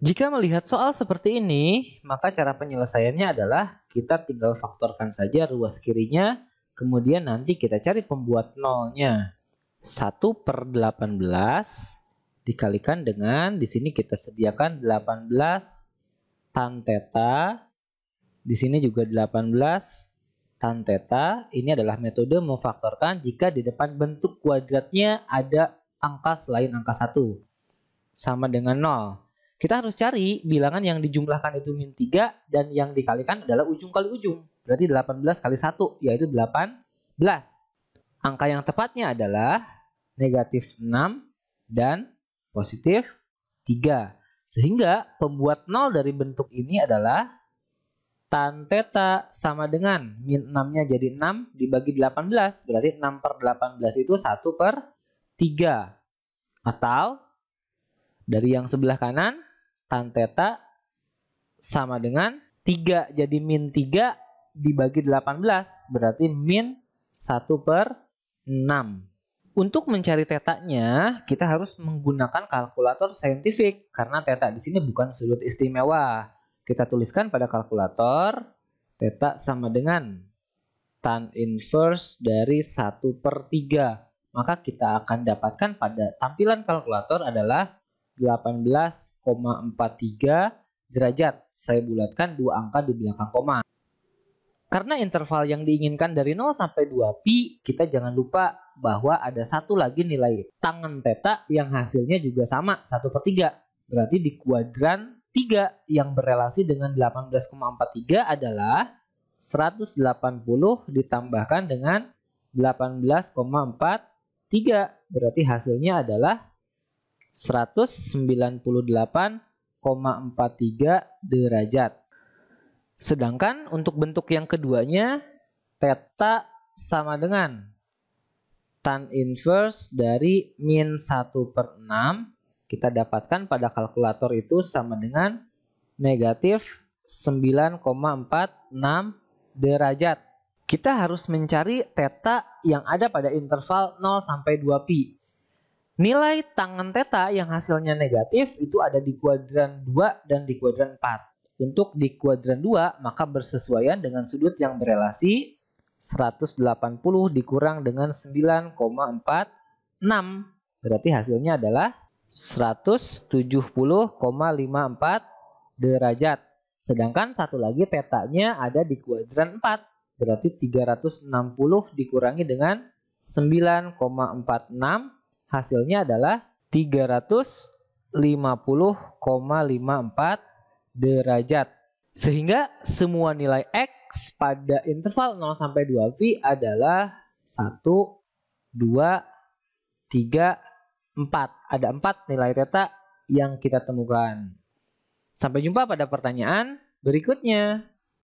Jika melihat soal seperti ini, maka cara penyelesaiannya adalah kita tinggal faktorkan saja ruas kirinya, kemudian nanti kita cari pembuat nolnya. 1 per 18 dikalikan dengan, di sini kita sediakan 18 tan theta, di sini juga 18 tan theta. Ini adalah metode memfaktorkan jika di depan bentuk kuadratnya ada angka selain angka 1. Sama dengan 0 kita harus cari bilangan yang dijumlahkan itu min 3 dan yang dikalikan adalah ujung kali ujung. Berarti 18 kali 1 yaitu 18. Angka yang tepatnya adalah negatif 6 dan positif 3. Sehingga pembuat 0 dari bentuk ini adalah tan teta sama dengan min 6-nya jadi 6 dibagi 18. Berarti 6 per 18 itu 1 per 3. Atau dari yang sebelah kanan tan teta sama dengan 3. Jadi min 3 dibagi 18 berarti min 1 per 6. Untuk mencari tetanya kita harus menggunakan kalkulator saintifik karena teta di sini bukan sudut istimewa. Kita tuliskan pada kalkulator teta sama dengan tan inverse dari 1 per 3. Maka kita akan dapatkan pada tampilan kalkulator adalah 18,43 derajat. Saya bulatkan dua angka di belakang koma. Karena interval yang diinginkan dari 0 sampai 2pi, kita jangan lupa bahwa ada satu lagi nilai tangan teta yang hasilnya juga sama, 1 per 3. Berarti di kuadran 3 yang berrelasi dengan 18,43 adalah 180 ditambahkan dengan 18,43. Berarti hasilnya adalah 198,43 derajat. Sedangkan untuk bentuk yang keduanya, teta sama dengan tan inverse dari min 1 per 6. Kita dapatkan pada kalkulator itu sama dengan negatif 9,46 derajat. Kita harus mencari teta yang ada pada interval 0 sampai 2 pi. Nilai tangan teta yang hasilnya negatif itu ada di kuadran 2 dan di kuadran 4. Untuk di kuadran 2 maka bersesuaian dengan sudut yang berelasi 180 dikurang dengan 9,46. Berarti hasilnya adalah 170,54 derajat. Sedangkan satu lagi tetanya ada di kuadran 4. Berarti 360 dikurangi dengan 9,46 hasilnya adalah 350,54 derajat. Sehingga semua nilai X pada interval 0 sampai 2 pi adalah 1, 2, 3, 4. Ada 4 nilai theta yang kita temukan. Sampai jumpa pada pertanyaan berikutnya.